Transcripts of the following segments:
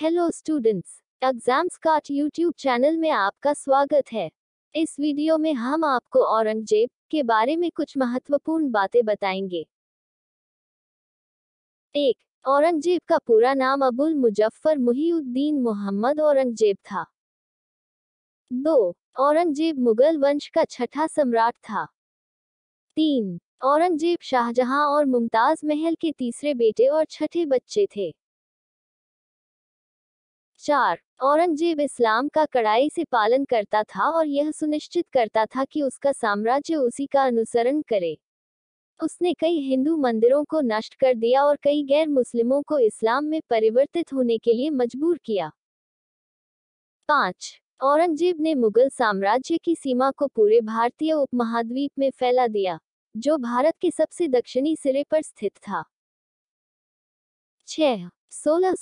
Hello students exams काट YouTube channel में आपका स्वागत है इस वीडियो में हम आपको औरंगजेब के बारे में कुछ महत्वपूर्ण बातें बताएंगे एक औरंगजेब का पूरा नाम अबुल मुजफ्फर मुहिउद्दीन मोहम्मद औरंगजेब था दो औरंगजेब मुगल वंश का छठा सम्राट था तीन औरंगजेब शाहजहां और मुमताज महल के तीसरे बेटे और छठे बच्चे थे चार औरंगजेब इस्लाम का कड़ाई से पालन करता था और यह सुनिश्चित करता था कि उसका साम्राज्य उसी का अनुसरण करे उसने कई हिंदू मंदिरों को नष्ट कर दिया और कई गैर मुस्लिमों को इस्लाम में परिवर्तित होने के लिए मजबूर किया पांच औरंगजेब ने मुगल साम्राज्य की सीमा को पूरे भारतीय उपमहाद्वीप में फैला दिया जो भारत के सबसे दक्षिणी सिरे पर स्थित था छह सोलह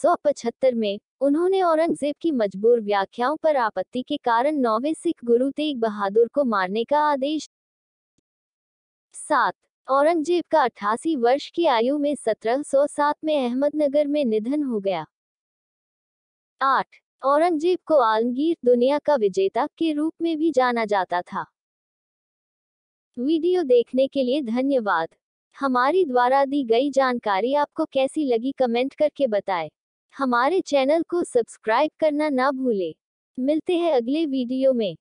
में उन्होंने औरंगजेब की मजबूर व्याख्याओं पर आपत्ति के कारण नौवे सिख गुरु तेग बहादुर को मारने का आदेश सात औरंगजेब का अठासी वर्ष की आयु में 1707 में अहमदनगर में निधन हो गया आठ औरंगजेब को आलमगीर दुनिया का विजेता के रूप में भी जाना जाता था वीडियो देखने के लिए धन्यवाद हमारी द्वारा दी गई जानकारी आपको कैसी लगी कमेंट करके बताएं। हमारे चैनल को सब्सक्राइब करना ना भूलें। मिलते हैं अगले वीडियो में